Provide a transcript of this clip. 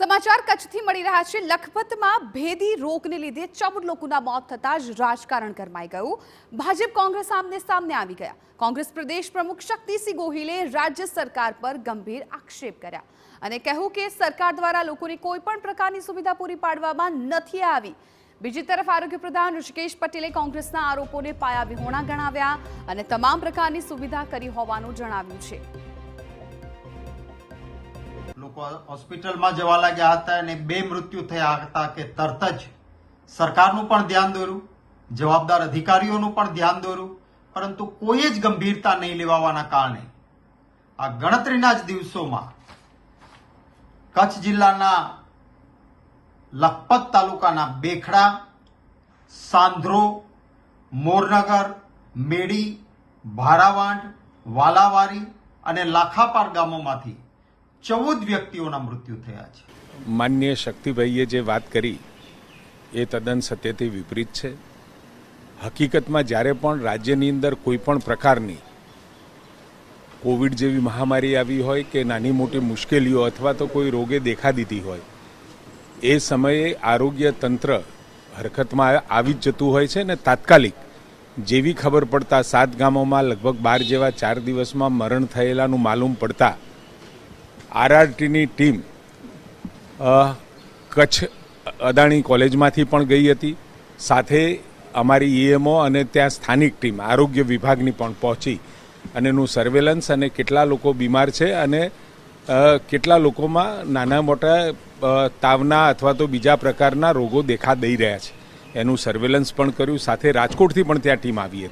સમાચાર કચ્છથી મળી રહ્યા છે લખપતમાં ભેદી રોગને લીધે ચૌદ લોકોના મોત થતાં જ રાજકારણ ગરમાઈ ગયું ભાજપ કોંગ્રેસ આમને સામને આવી ગયા કોંગ્રેસ પ્રદેશ પ્રમુખ શક્તિસિંહ ગોહિલે રાજ્ય સરકાર પર ગંભીર આક્ષેપ કર્યા અને કહ્યું કે સરકાર દ્વારા લોકોને કોઈ પણ પ્રકારની સુવિધા પૂરી પાડવામાં નથી આવી બીજી તરફ આરોગ્ય પ્રધાન ઋષિકેશ પટેલે કોંગ્રેસના આરોપોને પાયા વિહોણા ગણાવ્યા અને તમામ પ્રકારની સુવિધા કરી હોવાનું જણાવ્યું છે લોકો હોસ્પિટલમાં જવા લાગ્યા હતા અને બે મૃત્યુ થયા હતા કે તરત જ સરકારનું પણ ધ્યાન દોર્યું જવાબદાર અધિકારીઓનું પણ ધ્યાન દોર્યું પરંતુ કોઈ જ ગંભીરતા નહીં લેવાવાના કારણે આ ગણતરીના જ દિવસોમાં કચ્છ જિલ્લાના લખપત તાલુકાના બેખડા સાંધ્રો મોરનગર મેડી ભારાવાંઢ વાલાવારી અને લાખાપાર ગામોમાંથી ચૌદ વ્યક્તિઓના મૃત્યુ થયા છે માન્ય શક્તિભાઈએ જે વાત કરી એ તદ્દન સત્યથી વિપરીત છે હકીકતમાં જ્યારે પણ રાજ્યની અંદર કોઈ પણ પ્રકારની કોવિડ જેવી મહામારી આવી હોય કે નાની મોટી મુશ્કેલીઓ અથવા તો કોઈ રોગે દેખા દીધી હોય એ સમયે આરોગ્ય તંત્ર હરકતમાં આવી જ જતું હોય છે ને તાત્કાલિક જેવી ખબર પડતા સાત ગામોમાં લગભગ બાર જેવા ચાર દિવસમાં મરણ થયેલાનું માલુમ પડતાં આરઆરટીની ટીમ કચ્છ અદાણી કોલેજમાંથી પણ ગઈ હતી સાથે અમારી ઈએમઓ અને ત્યાં સ્થાનિક ટીમ આરોગ્ય વિભાગની પણ પહોંચી અને એનું સર્વેલન્સ અને કેટલા લોકો બીમાર છે અને કેટલા લોકોમાં નાના મોટા તાવના અથવા તો બીજા પ્રકારના રોગો દેખા દઈ રહ્યા છે એનું સર્વેલન્સ પણ કર્યું સાથે રાજકોટથી પણ ત્યાં ટીમ આવી હતી